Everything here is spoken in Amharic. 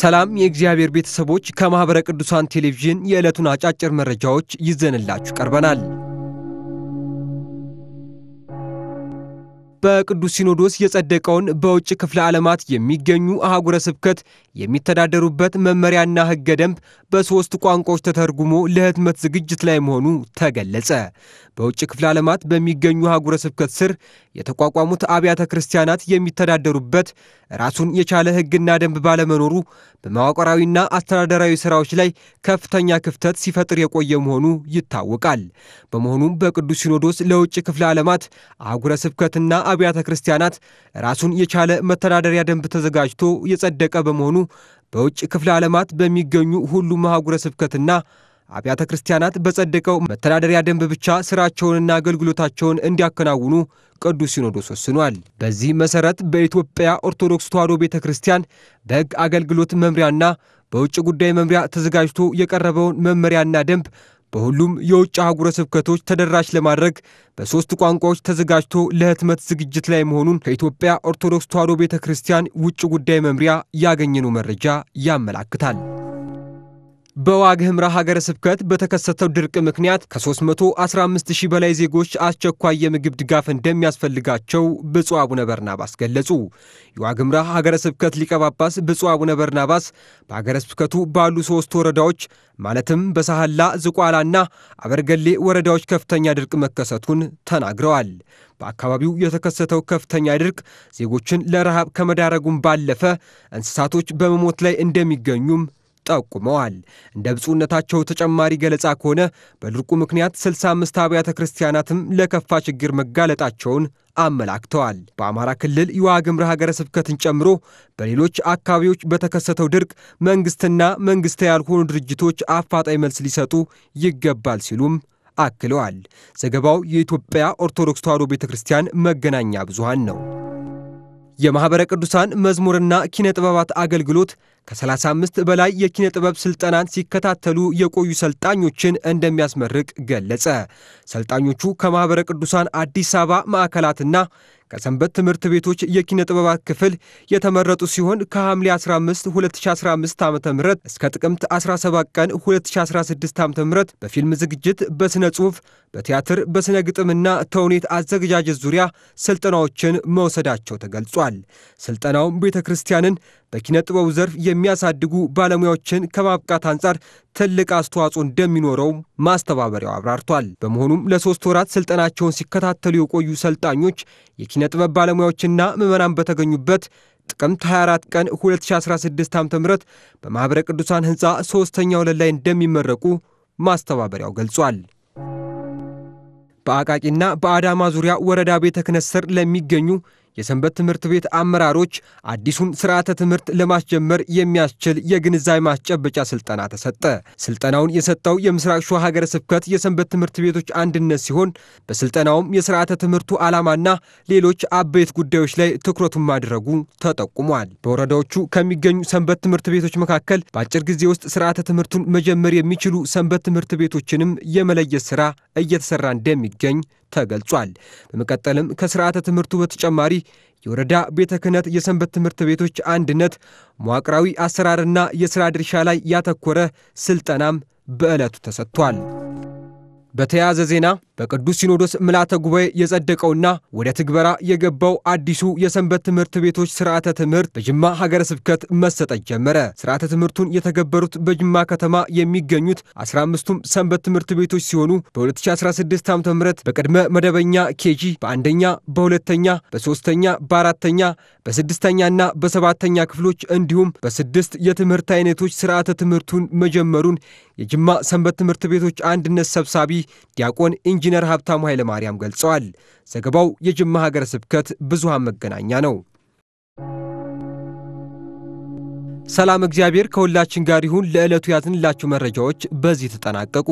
ሰላም የእግዚአብሔር ቤተሰቦች፣ ከማኅበረ ቅዱሳን ቴሌቪዥን የዕለቱን አጫጭር መረጃዎች ይዘንላችሁ ቀርበናል። በቅዱስ ሲኖዶስ የጸደቀውን በውጭ ክፍለ ዓለማት የሚገኙ አህጉረ ስብከት የሚተዳደሩበት መመሪያና ሕገ ደንብ በሦስት ቋንቋዎች ተተርጉሞ ለህትመት ዝግጅት ላይ መሆኑ ተገለጸ። በውጭ ክፍለ ዓለማት በሚገኙ አህጉረ ስብከት ስር የተቋቋሙት አብያተ ክርስቲያናት የሚተዳደሩበት ራሱን የቻለ ሕግና ደንብ ባለመኖሩ በመዋቅራዊና አስተዳደራዊ ሥራዎች ላይ ከፍተኛ ክፍተት ሲፈጥር የቆየ መሆኑ ይታወቃል። በመሆኑም በቅዱስ ሲኖዶስ ለውጭ ክፍለ ዓለማት አህጉረ ስብከትና አብያተ ክርስቲያናት ራሱን የቻለ መተዳደሪያ ደንብ ተዘጋጅቶ የጸደቀ በመሆኑ በውጭ ክፍለ ዓለማት በሚገኙ ሁሉም አህጉረ ስብከትና አብያተ ክርስቲያናት በጸደቀው መተዳደሪያ ደንብ ብቻ ስራቸውንና አገልግሎታቸውን እንዲያከናውኑ ቅዱስ ሲኖዶስ ወስኗል። በዚህ መሠረት በኢትዮጵያ ኦርቶዶክስ ተዋሕዶ ቤተ ክርስቲያን በሕግ አገልግሎት መምሪያና በውጭ ጉዳይ መምሪያ ተዘጋጅቶ የቀረበውን መመሪያና ደንብ በሁሉም የውጭ አህጉረ ስብከቶች ተደራሽ ለማድረግ በሦስት ቋንቋዎች ተዘጋጅቶ ለህትመት ዝግጅት ላይ መሆኑን ከኢትዮጵያ ኦርቶዶክስ ተዋሕዶ ቤተ ክርስቲያን ውጭ ጉዳይ መምሪያ ያገኘነው መረጃ ያመላክታል። በዋግ ህምራ ሀገረ ስብከት በተከሰተው ድርቅ ምክንያት ከ315 ሺህ በላይ ዜጎች አስቸኳይ የምግብ ድጋፍ እንደሚያስፈልጋቸው ብፁዕ አቡነ በርናባስ ገለጹ። የዋግ ህምራ ሀገረ ስብከት ሊቀባባስ ብፁዕ አቡነ በርናባስ በሀገረ ስብከቱ ባሉ ሶስት ወረዳዎች ማለትም በሳህላ ዝቋላና አበርገሌ ወረዳዎች ከፍተኛ ድርቅ መከሰቱን ተናግረዋል። በአካባቢው የተከሰተው ከፍተኛ ድርቅ ዜጎችን ለረሃብ ከመዳረጉም ባለፈ እንስሳቶች በመሞት ላይ እንደሚገኙም ጠቁመዋል። እንደ ብፁዕነታቸው ተጨማሪ ገለጻ ከሆነ በድርቁ ምክንያት 65 አብያተ ክርስቲያናትም ለከፋ ችግር መጋለጣቸውን አመላክተዋል። በአማራ ክልል የዋግምራ ሀገረ ስብከትን ጨምሮ በሌሎች አካባቢዎች በተከሰተው ድርቅ መንግስትና መንግስት ያልሆኑ ድርጅቶች አፋጣኝ መልስ ሊሰጡ ይገባል ሲሉም አክለዋል። ዘገባው የኢትዮጵያ ኦርቶዶክስ ተዋሕዶ ቤተ ክርስቲያን መገናኛ ብዙሃን ነው። የማኅበረ ቅዱሳን መዝሙርና ኪነ ጥበባት አገልግሎት ከ35 በላይ የኪነ ጥበብ ስልጠናን ሲከታተሉ የቆዩ ሰልጣኞችን እንደሚያስመርቅ ገለጸ። ሰልጣኞቹ ከማኅበረ ቅዱሳን አዲስ አበባ ማዕከላትና ከሰንበት ትምህርት ቤቶች የኪነ ጥበባት ክፍል የተመረጡ ሲሆን ከሐምሌ 15 2015 ዓ ም እስከ ጥቅምት 17 ቀን 2016 ዓ ም በፊልም ዝግጅት፣ በሥነ ጽሑፍ፣ በቲያትር፣ በሥነ ግጥምና ተውኔት አዘገጃጀት ዙሪያ ስልጠናዎችን መውሰዳቸው ተገልጿል። ሥልጠናውም ቤተ ክርስቲያንን በኪነ ጥበቡ ዘርፍ የሚያሳድጉ ባለሙያዎችን ከማብቃት አንጻር ትልቅ አስተዋጽኦ እንደሚኖረው ማስተባበሪያው አብራርቷል። በመሆኑም ለሦስት ወራት ስልጠናቸውን ሲከታተሉ የቆዩ ሰልጣኞች ጥበብ ባለሙያዎችና ምዕመናን በተገኙበት ጥቅምት 24 ቀን 2016 ዓ.ም በማኅበረ ቅዱሳን ሕንፃ ሦስተኛው ወለል ላይ እንደሚመረቁ ማስተባበሪያው ገልጿል። በአቃቂና በአዳማ ዙሪያ ወረዳ ቤተ ክህነት ስር ለሚገኙ የሰንበት ትምህርት ቤት አመራሮች አዲሱን ስርዓተ ትምህርት ለማስጀመር የሚያስችል የግንዛቤ ማስጨበጫ ስልጠና ተሰጠ። ስልጠናውን የሰጠው የምስራቅ ሸዋ ሀገረ ስብከት የሰንበት ትምህርት ቤቶች አንድነት ሲሆን በስልጠናውም የስርዓተ ትምህርቱ ዓላማና ሌሎች አበይት ጉዳዮች ላይ ትኩረቱን ማድረጉ ተጠቁሟል። በወረዳዎቹ ከሚገኙ ሰንበት ትምህርት ቤቶች መካከል በአጭር ጊዜ ውስጥ ስርዓተ ትምህርቱን መጀመር የሚችሉ ሰንበት ትምህርት ቤቶችንም የመለየት ስራ እየተሰራ እንደሚገኝ ተገልጿል። በመቀጠልም ከስርዓተ ትምህርቱ በተጨማሪ የወረዳ ቤተ ክህነት የሰንበት ትምህርት ቤቶች አንድነት መዋቅራዊ አሰራርና የሥራ ድርሻ ላይ ያተኮረ ስልጠናም በዕለቱ ተሰጥቷል። በተያያዘ ዜና በቅዱስ ሲኖዶስ ምልዓተ ጉባኤ የጸደቀውና ወደ ትግበራ የገባው አዲሱ የሰንበት ትምህርት ቤቶች ስርዓተ ትምህርት በጅማ ሀገረ ስብከት መሰጠት ጀመረ። ስርዓተ ትምህርቱን የተገበሩት በጅማ ከተማ የሚገኙት 15ቱም ሰንበት ትምህርት ቤቶች ሲሆኑ በ2016 ዓ ም በቅድመ መደበኛ ኬጂ በአንደኛ፣ በሁለተኛ፣ በሶስተኛ፣ በአራተኛ፣ በስድስተኛና በሰባተኛ ክፍሎች እንዲሁም በስድስት የትምህርት አይነቶች ስርዓተ ትምህርቱን መጀመሩን የጅማ ሰንበት ትምህርት ቤቶች አንድነት ሰብሳቢ ዲያቆን ኢንጂ ኢንጂነር ሀብታሙ ኃይለ ማርያም ገልጸዋል። ዘገባው የጅማ ሀገረ ስብከት ብዙሃን መገናኛ ነው። ሰላም፣ እግዚአብሔር ከሁላችን ጋር ይሁን። ለዕለቱ ያዝንላችሁ መረጃዎች በዚህ ተጠናቀቁ።